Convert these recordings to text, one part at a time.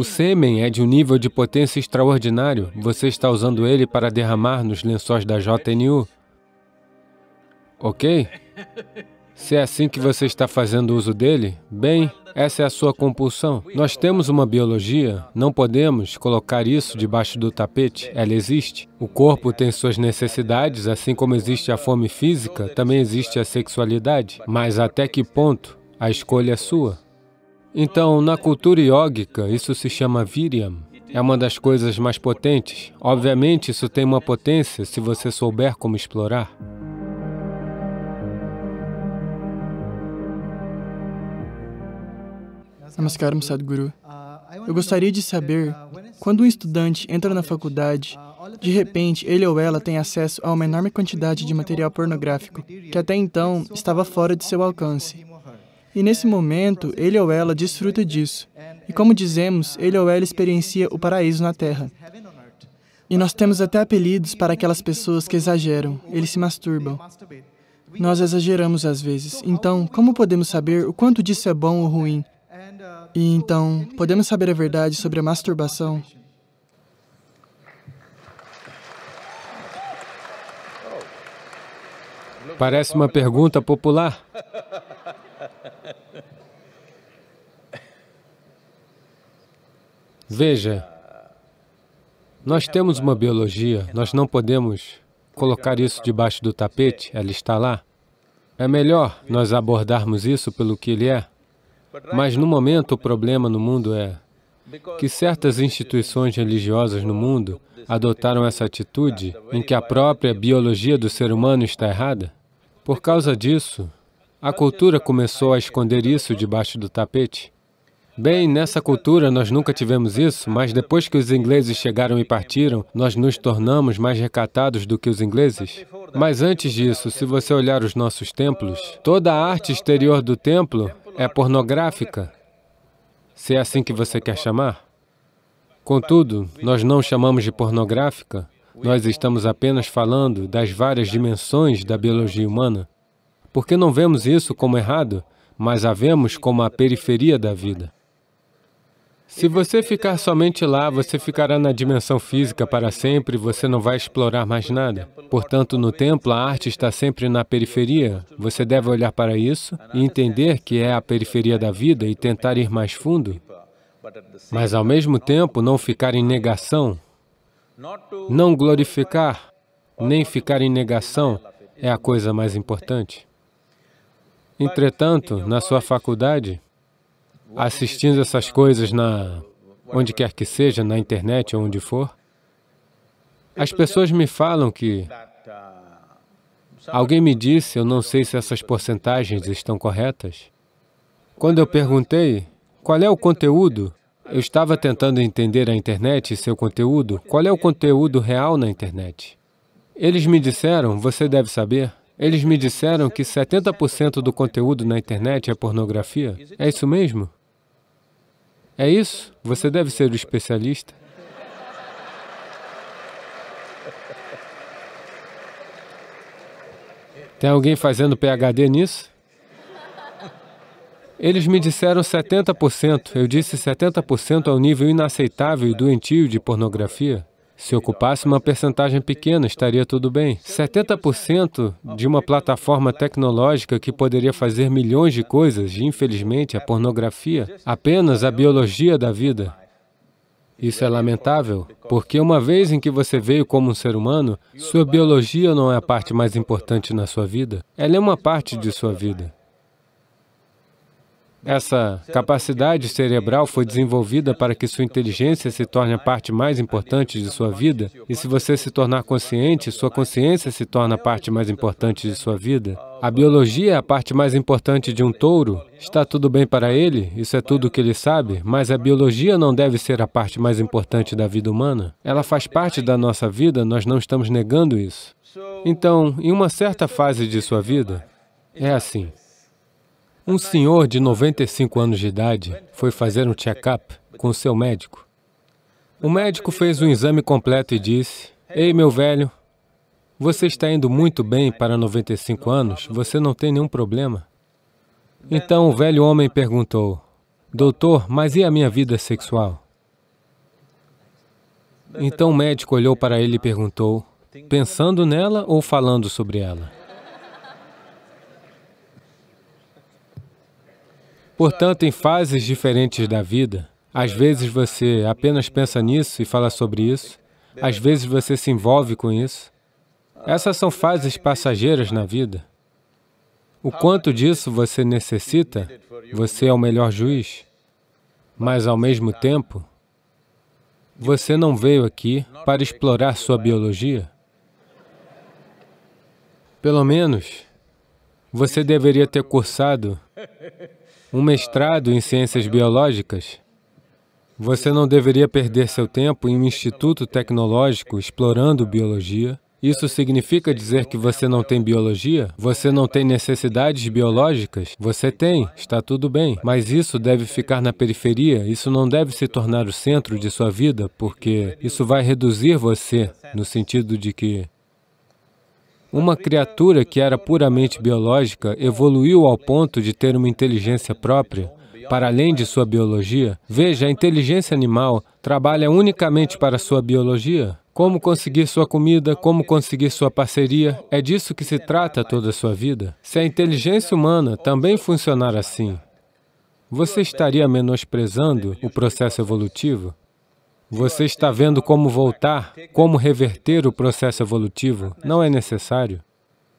O sêmen é de um nível de potência extraordinário. Você está usando ele para derramar nos lençóis da JNU. Ok? Se é assim que você está fazendo uso dele, bem, essa é a sua compulsão. Nós temos uma biologia, não podemos colocar isso debaixo do tapete, ela existe. O corpo tem suas necessidades, assim como existe a fome física, também existe a sexualidade. Mas até que ponto? A escolha é sua. Então, na cultura iógica, isso se chama Viryam. É uma das coisas mais potentes. Obviamente, isso tem uma potência se você souber como explorar. Namaskaram, Sadhguru. Eu gostaria de saber, quando um estudante entra na faculdade, de repente ele ou ela tem acesso a uma enorme quantidade de material pornográfico, que até então estava fora de seu alcance. E nesse momento, ele ou ela desfruta disso. E como dizemos, ele ou ela experiencia o paraíso na terra. E nós temos até apelidos para aquelas pessoas que exageram, eles se masturbam. Nós exageramos às vezes. Então, como podemos saber o quanto disso é bom ou ruim? E então, podemos saber a verdade sobre a masturbação? Parece uma pergunta popular. Veja, nós temos uma biologia, nós não podemos colocar isso debaixo do tapete, ela está lá. É melhor nós abordarmos isso pelo que ele é. Mas no momento o problema no mundo é que certas instituições religiosas no mundo adotaram essa atitude em que a própria biologia do ser humano está errada. Por causa disso, a cultura começou a esconder isso debaixo do tapete. Bem, nessa cultura nós nunca tivemos isso, mas depois que os ingleses chegaram e partiram, nós nos tornamos mais recatados do que os ingleses. Mas antes disso, se você olhar os nossos templos, toda a arte exterior do templo é pornográfica, se é assim que você quer chamar. Contudo, nós não chamamos de pornográfica, nós estamos apenas falando das várias dimensões da biologia humana. Porque não vemos isso como errado, mas a vemos como a periferia da vida. Se você ficar somente lá, você ficará na dimensão física para sempre, você não vai explorar mais nada. Portanto, no templo, a arte está sempre na periferia. Você deve olhar para isso e entender que é a periferia da vida e tentar ir mais fundo, mas ao mesmo tempo não ficar em negação, não glorificar, nem ficar em negação é a coisa mais importante. Entretanto, na sua faculdade, assistindo essas coisas na... onde quer que seja, na internet, onde for, as pessoas me falam que... Alguém me disse, eu não sei se essas porcentagens estão corretas. Quando eu perguntei, qual é o conteúdo? Eu estava tentando entender a internet e seu conteúdo. Qual é o conteúdo real na internet? Eles me disseram, você deve saber, eles me disseram que 70% do conteúdo na internet é pornografia. É isso mesmo? É isso? Você deve ser o especialista. Tem alguém fazendo PhD nisso? Eles me disseram 70%. Eu disse 70% ao nível inaceitável e doentio de pornografia. Se ocupasse uma percentagem pequena, estaria tudo bem. 70% de uma plataforma tecnológica que poderia fazer milhões de coisas, e infelizmente a pornografia, apenas a biologia da vida. Isso é lamentável, porque uma vez em que você veio como um ser humano, sua biologia não é a parte mais importante na sua vida. Ela é uma parte de sua vida. Essa capacidade cerebral foi desenvolvida para que sua inteligência se torne a parte mais importante de sua vida, e se você se tornar consciente, sua consciência se torna a parte mais importante de sua vida. A biologia é a parte mais importante de um touro. Está tudo bem para ele, isso é tudo o que ele sabe, mas a biologia não deve ser a parte mais importante da vida humana. Ela faz parte da nossa vida, nós não estamos negando isso. Então, em uma certa fase de sua vida, é assim. Um senhor de 95 anos de idade foi fazer um check-up com seu médico. O médico fez um exame completo e disse, Ei, meu velho, você está indo muito bem para 95 anos, você não tem nenhum problema. Então o velho homem perguntou, Doutor, mas e a minha vida sexual? Então o médico olhou para ele e perguntou, pensando nela ou falando sobre ela? Portanto, em fases diferentes da vida, às vezes você apenas pensa nisso e fala sobre isso, às vezes você se envolve com isso. Essas são fases passageiras na vida. O quanto disso você necessita, você é o melhor juiz. Mas, ao mesmo tempo, você não veio aqui para explorar sua biologia. Pelo menos, você deveria ter cursado um mestrado em ciências biológicas, você não deveria perder seu tempo em um instituto tecnológico explorando biologia. Isso significa dizer que você não tem biologia? Você não tem necessidades biológicas? Você tem, está tudo bem. Mas isso deve ficar na periferia, isso não deve se tornar o centro de sua vida, porque isso vai reduzir você, no sentido de que uma criatura que era puramente biológica evoluiu ao ponto de ter uma inteligência própria, para além de sua biologia. Veja, a inteligência animal trabalha unicamente para sua biologia. Como conseguir sua comida, como conseguir sua parceria, é disso que se trata toda a sua vida. Se a inteligência humana também funcionar assim, você estaria menosprezando o processo evolutivo? Você está vendo como voltar, como reverter o processo evolutivo. Não é necessário.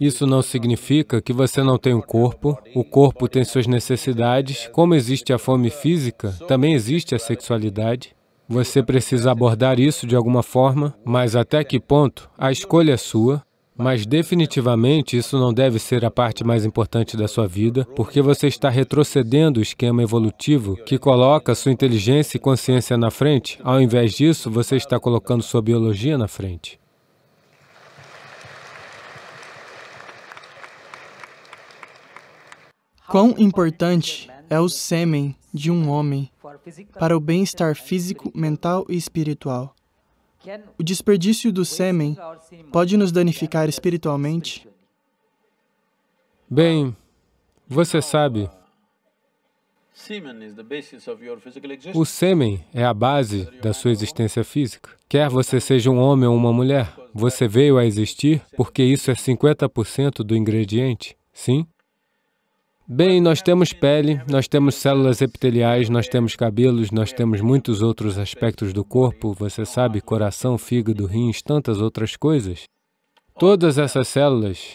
Isso não significa que você não tem um corpo, o corpo tem suas necessidades, como existe a fome física, também existe a sexualidade. Você precisa abordar isso de alguma forma, mas até que ponto a escolha é sua, mas definitivamente isso não deve ser a parte mais importante da sua vida, porque você está retrocedendo o esquema evolutivo que coloca sua inteligência e consciência na frente. Ao invés disso, você está colocando sua biologia na frente. Quão importante é o sêmen de um homem para o bem-estar físico, mental e espiritual. O desperdício do sêmen pode nos danificar espiritualmente? Bem, você sabe, o sêmen é a base da sua existência física. Quer você seja um homem ou uma mulher, você veio a existir porque isso é 50% do ingrediente, sim? Bem, nós temos pele, nós temos células epiteliais, nós temos cabelos, nós temos muitos outros aspectos do corpo, você sabe, coração, fígado, rins, tantas outras coisas. Todas essas células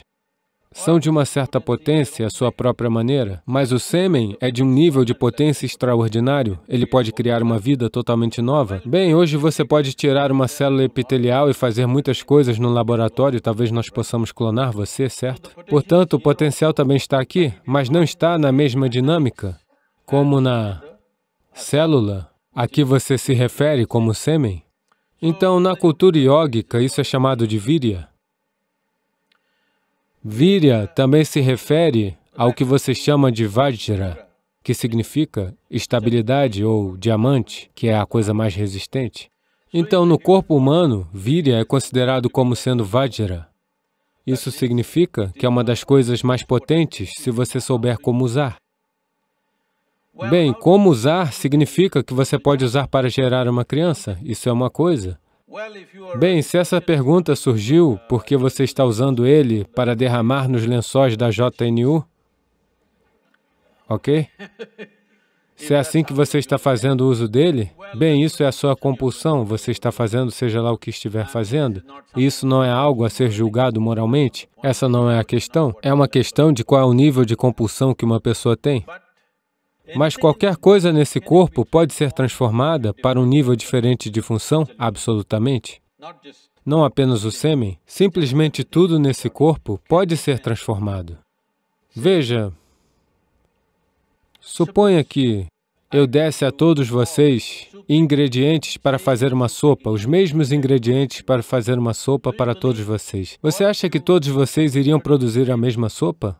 são de uma certa potência à sua própria maneira, mas o sêmen é de um nível de potência extraordinário, ele pode criar uma vida totalmente nova. Bem, hoje você pode tirar uma célula epitelial e fazer muitas coisas no laboratório, talvez nós possamos clonar você, certo? Portanto, o potencial também está aqui, mas não está na mesma dinâmica como na célula a que você se refere como sêmen. Então, na cultura iógica, isso é chamado de virya. Virya também se refere ao que você chama de Vajra, que significa estabilidade ou diamante, que é a coisa mais resistente. Então, no corpo humano, Virya é considerado como sendo Vajra. Isso significa que é uma das coisas mais potentes se você souber como usar. Bem, como usar significa que você pode usar para gerar uma criança, isso é uma coisa. Bem, se essa pergunta surgiu porque você está usando ele para derramar nos lençóis da JNU, ok? Se é assim que você está fazendo uso dele, bem, isso é a sua compulsão, você está fazendo seja lá o que estiver fazendo, e isso não é algo a ser julgado moralmente, essa não é a questão, é uma questão de qual é o nível de compulsão que uma pessoa tem. Mas qualquer coisa nesse corpo pode ser transformada para um nível diferente de função, absolutamente. Não apenas o sêmen, simplesmente tudo nesse corpo pode ser transformado. Veja, suponha que eu desse a todos vocês ingredientes para fazer uma sopa, os mesmos ingredientes para fazer uma sopa para todos vocês. Você acha que todos vocês iriam produzir a mesma sopa?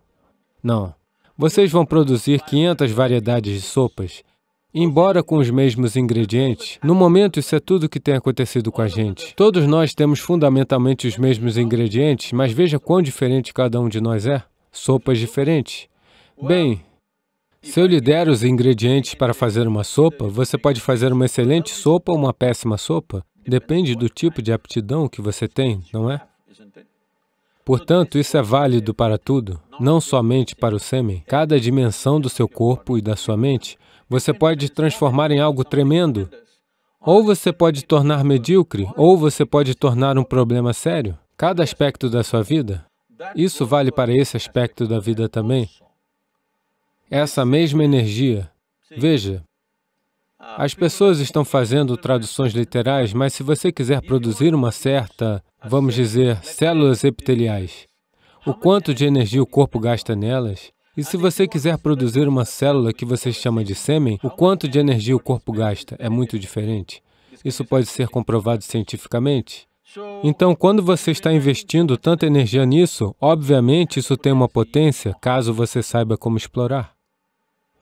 Não. Vocês vão produzir 500 variedades de sopas, embora com os mesmos ingredientes. No momento, isso é tudo que tem acontecido com a gente. Todos nós temos fundamentalmente os mesmos ingredientes, mas veja quão diferente cada um de nós é. Sopas diferentes. Bem, se eu lhe der os ingredientes para fazer uma sopa, você pode fazer uma excelente sopa ou uma péssima sopa. Depende do tipo de aptidão que você tem, não é? Portanto, isso é válido para tudo, não somente para o sêmen. Cada dimensão do seu corpo e da sua mente, você pode transformar em algo tremendo. Ou você pode tornar medíocre, ou você pode tornar um problema sério. Cada aspecto da sua vida, isso vale para esse aspecto da vida também. Essa mesma energia. Veja, as pessoas estão fazendo traduções literais, mas se você quiser produzir uma certa, vamos dizer, células epiteliais, o quanto de energia o corpo gasta nelas, e se você quiser produzir uma célula que você chama de sêmen, o quanto de energia o corpo gasta é muito diferente. Isso pode ser comprovado cientificamente. Então, quando você está investindo tanta energia nisso, obviamente isso tem uma potência, caso você saiba como explorar.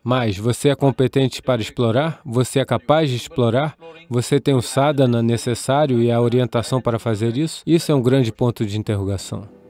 Mas você é competente para explorar? Você é capaz de explorar? Você tem o sadhana necessário e a orientação para fazer isso? Isso é um grande ponto de interrogação.